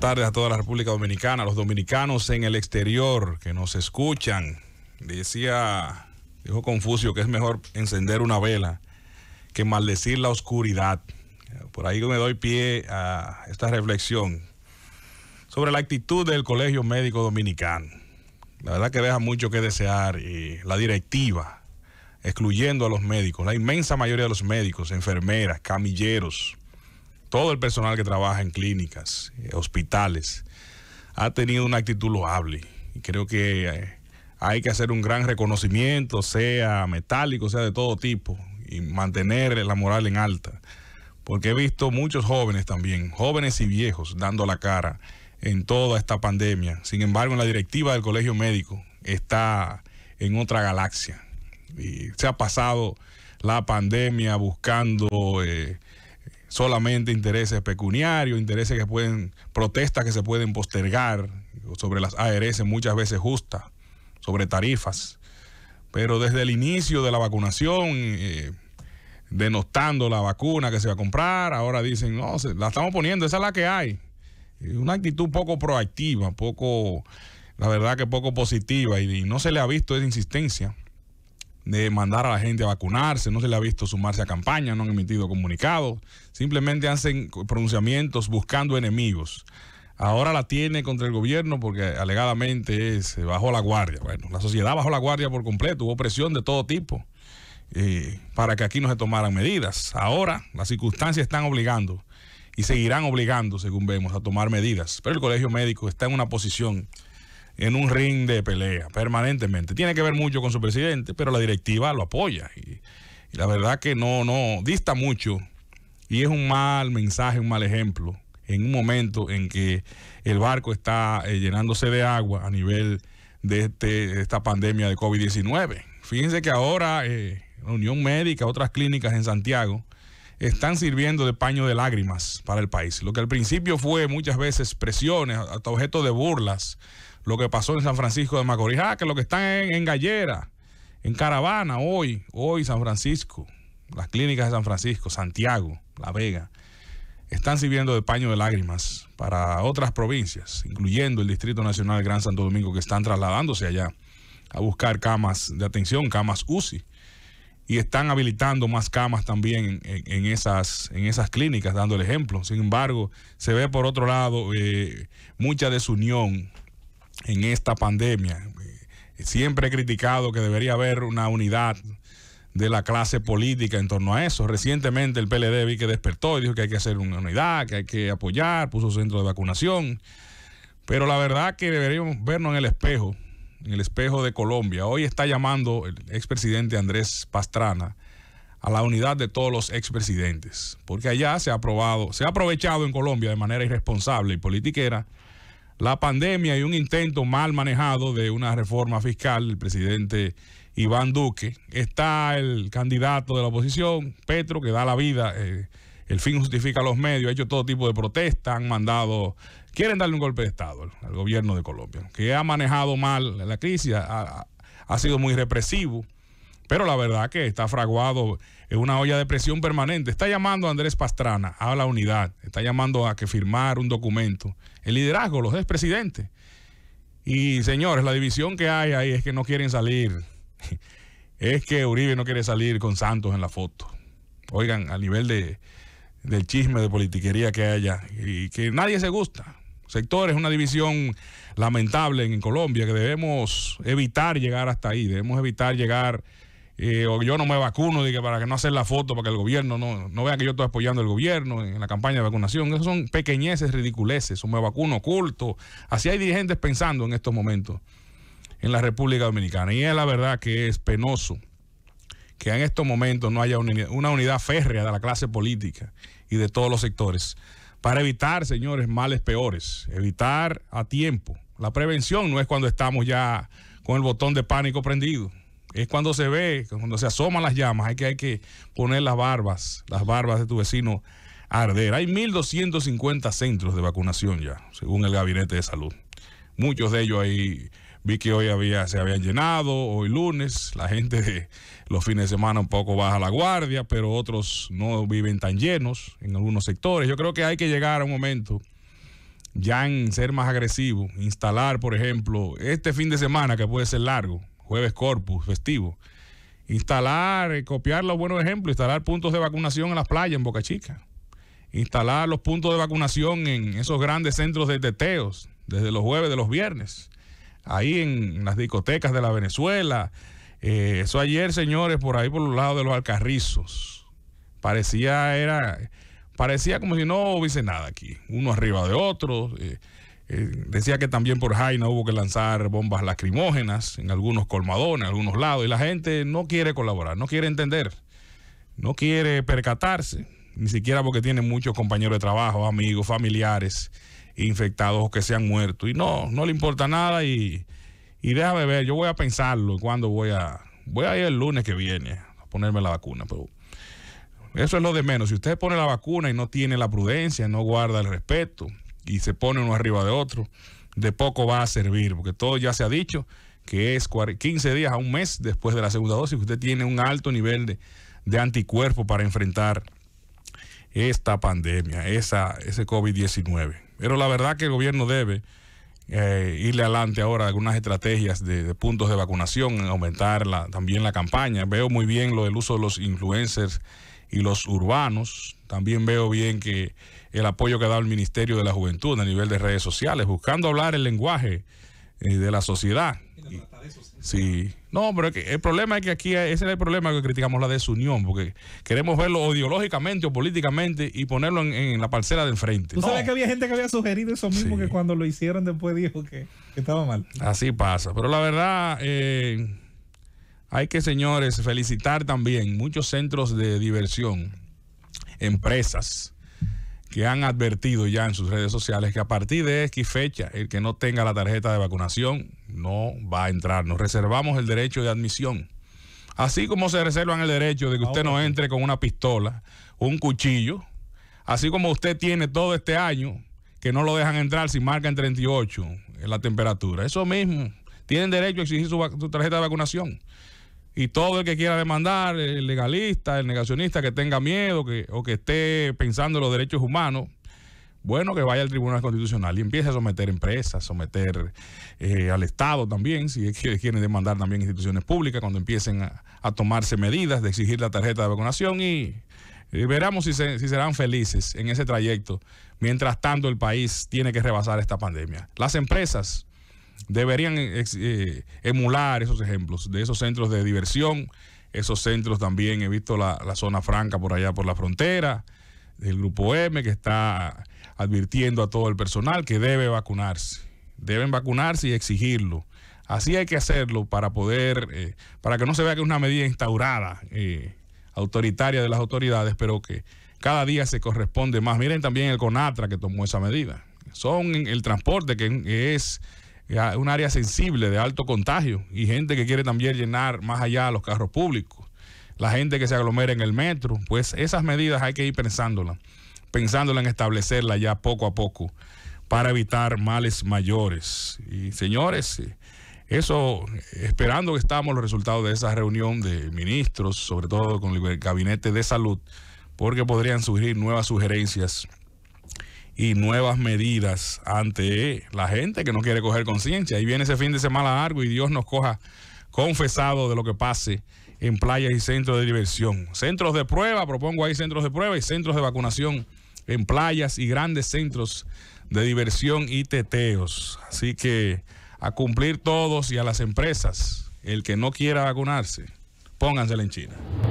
a toda la República Dominicana, a los dominicanos en el exterior que nos escuchan. Decía, dijo Confucio que es mejor encender una vela que maldecir la oscuridad. Por ahí me doy pie a esta reflexión sobre la actitud del Colegio Médico Dominicano. La verdad que deja mucho que desear la directiva, excluyendo a los médicos, la inmensa mayoría de los médicos, enfermeras, camilleros, todo el personal que trabaja en clínicas, eh, hospitales, ha tenido una actitud loable. Y creo que eh, hay que hacer un gran reconocimiento, sea metálico, sea de todo tipo, y mantener la moral en alta. Porque he visto muchos jóvenes también, jóvenes y viejos, dando la cara en toda esta pandemia. Sin embargo, la directiva del Colegio Médico está en otra galaxia. Y se ha pasado la pandemia buscando eh, solamente intereses pecuniarios, intereses que pueden, protestas que se pueden postergar sobre las ARS muchas veces justas, sobre tarifas. Pero desde el inicio de la vacunación, eh, denostando la vacuna que se va a comprar, ahora dicen, no, la estamos poniendo, esa es la que hay. Eh, una actitud poco proactiva, poco, la verdad que poco positiva, y no se le ha visto esa insistencia de mandar a la gente a vacunarse, no se le ha visto sumarse a campaña, no han emitido comunicados, simplemente hacen pronunciamientos buscando enemigos. Ahora la tiene contra el gobierno porque alegadamente se eh, bajó la guardia. Bueno, la sociedad bajó la guardia por completo, hubo presión de todo tipo eh, para que aquí no se tomaran medidas. Ahora las circunstancias están obligando y seguirán obligando, según vemos, a tomar medidas. Pero el colegio médico está en una posición en un ring de pelea permanentemente. Tiene que ver mucho con su presidente, pero la directiva lo apoya. Y, la verdad que no, no, dista mucho y es un mal mensaje, un mal ejemplo en un momento en que el barco está eh, llenándose de agua a nivel de, este, esta pandemia de COVID-19. Fíjense que ahora eh, la Unión Médica, otras clínicas en Santiago, están sirviendo de paño de lágrimas para el país. Lo que al principio fue muchas veces presiones, hasta objeto de burlas lo que pasó en San Francisco de Macorís, ah, que lo que están en, Gallera, en Caravana, hoy, hoy San Francisco, las clínicas de San Francisco, Santiago, La Vega, están sirviendo de paño de lágrimas para otras provincias, incluyendo el Distrito Nacional Gran Santo Domingo, que están trasladándose allá a buscar camas de atención, camas UCI. Y están habilitando más camas también en, esas, en esas clínicas, dando el ejemplo. Sin embargo, se ve por otro lado eh, mucha desunión en esta pandemia. Eh, siempre he criticado que debería haber una unidad de la clase política en torno a eso. Recientemente el PLD vi que despertó y dijo que hay que hacer una unidad, que hay que apoyar, puso centro de vacunación. Pero la verdad que deberíamos vernos en el espejo, en el espejo de Colombia. Hoy está llamando el expresidente Andrés Pastrana a la unidad de todos los expresidentes, porque allá se ha aprobado, se ha aprovechado en Colombia de manera irresponsable y politiquera la pandemia y un intento mal manejado de una reforma fiscal, el presidente Iván Duque. Está el candidato de la oposición, Petro, que da la vida. Eh, el fin justifica los medios, ha hecho todo tipo de protestas, han mandado, quieren darle un golpe de Estado al, gobierno de Colombia, que ha manejado mal la crisis, ha sido muy represivo. Pero la verdad que está fraguado en una olla de presión permanente. Está llamando a Andrés Pastrana a la unidad, está llamando a que firmar un documento. El liderazgo, los expresidentes. Y señores, la división que hay ahí es que no quieren salir. Es que Uribe no quiere salir con Santos en la foto. Oigan, a nivel de, del chisme de politiquería que haya y que nadie se gusta. sector es una división lamentable en Colombia que debemos evitar llegar hasta ahí, debemos evitar llegar o yo no me vacuno, dije para que no hacer la foto, para que el gobierno no, no vea que yo estoy apoyando al gobierno en la campaña de vacunación. Esas son pequeñeces, ridiculeces, o me vacuno oculto. Así hay dirigentes pensando en estos momentos en la República Dominicana. Y es la verdad que es penoso que en estos momentos no haya una unidad férrea de la clase política y de todos los sectores para evitar, señores, males peores, evitar a tiempo. La prevención no es cuando estamos ya con el botón de pánico prendido es cuando se ve, cuando se asoman las llamas, hay que, hay que poner las barbas, las barbas de tu vecino a arder. Hay 1.250 centros de vacunación ya, según el Gabinete de Salud. Muchos de ellos ahí vi que hoy había, se habían llenado, hoy lunes, la gente de los fines de semana un poco baja la guardia, pero otros no viven tan llenos en algunos sectores. Yo creo que hay que llegar a un momento ya en ser más agresivo, instalar, por ejemplo, este fin de semana que puede ser largo, jueves corpus, festivo. Instalar, eh, copiar los buenos ejemplos, instalar puntos de vacunación en las playas en Boca Chica. Instalar los puntos de vacunación en esos grandes centros de teteos, desde los jueves, de los viernes. Ahí en las discotecas de la Venezuela. Eh, eso ayer, señores, por ahí por los lados de los alcarrizos. Parecía, era, parecía como si no hubiese nada aquí. Uno arriba de otro. Eh, eh, decía que también por Jaina hubo que lanzar bombas lacrimógenas en algunos colmadones, en algunos lados, y la gente no quiere colaborar, no quiere entender, no quiere percatarse, ni siquiera porque tiene muchos compañeros de trabajo, amigos, familiares infectados o que se han muerto. Y no, no le importa nada y, y déjame ver, yo voy a pensarlo cuando voy a, voy a ir el lunes que viene a ponerme la vacuna, pero eso es lo de menos. Si usted pone la vacuna y no tiene la prudencia, no guarda el respeto, y se pone uno arriba de otro, de poco va a servir, porque todo ya se ha dicho que es 15 días a un mes después de la segunda dosis, usted tiene un alto nivel de, anticuerpo para enfrentar esta pandemia, esa, ese COVID-19. Pero la verdad que el gobierno debe eh, irle adelante ahora algunas estrategias de, puntos de vacunación, aumentar la, también la campaña. Veo muy bien lo del uso de los influencers y los urbanos. También veo bien que el apoyo que ha dado el Ministerio de la Juventud a nivel de redes sociales, buscando hablar el lenguaje eh, de la sociedad. sí, no, pero el problema es que aquí ese es el problema que criticamos la desunión, porque queremos verlo ideológicamente o políticamente y ponerlo en, la parcela del frente. Tú sabes que había gente que había sugerido eso mismo que cuando lo hicieron después dijo que, estaba mal. Así pasa, pero la verdad. Eh, hay que, señores, felicitar también muchos centros de diversión, empresas que han advertido ya en sus redes sociales que a partir de X fecha, el que no tenga la tarjeta de vacunación no va a entrar. Nos reservamos el derecho de admisión. Así como se reservan el derecho de que usted no entre con una pistola, un cuchillo, así como usted tiene todo este año que no lo dejan entrar si marca en 38 en la temperatura. Eso mismo, tienen derecho a exigir su tarjeta de vacunación y todo el que quiera demandar, el legalista, el negacionista que tenga miedo que, o que esté pensando en los derechos humanos, bueno, que vaya al Tribunal Constitucional y empiece a someter empresas, someter eh, al Estado también, si quieren demandar también instituciones públicas, cuando empiecen a, tomarse medidas de exigir la tarjeta de vacunación y, eh, veramos si, se, si serán felices en ese trayecto. Mientras tanto, el país tiene que rebasar esta pandemia. Las empresas deberían eh, emular esos ejemplos de esos centros de diversión, esos centros también, he visto la, zona franca por allá por la frontera, del grupo M que está advirtiendo a todo el personal que debe vacunarse, deben vacunarse y exigirlo. Así hay que hacerlo para poder, eh, para que no se vea que es una medida instaurada, eh, autoritaria de las autoridades, pero que cada día se corresponde más. Miren también el CONATRA que tomó esa medida. Son el transporte que es un área sensible de alto contagio y gente que quiere también llenar más allá los carros públicos, la gente que se aglomera en el metro, pues esas medidas hay que ir pensándolas, pensándolas en establecerlas ya poco a poco para evitar males mayores. Y señores, eso, esperando que estamos los resultados de esa reunión de ministros, sobre todo con el gabinete de salud, porque podrían surgir nuevas sugerencias y nuevas medidas ante la gente que no quiere coger conciencia. Ahí viene ese fin de semana largo y Dios nos coja confesado de lo que pase en playas y centros de diversión. Centros de prueba, propongo ahí centros de prueba y centros de vacunación en playas y grandes centros de diversión y teteos. Así que a cumplir todos y a las empresas, el que no quiera vacunarse, póngansela en China.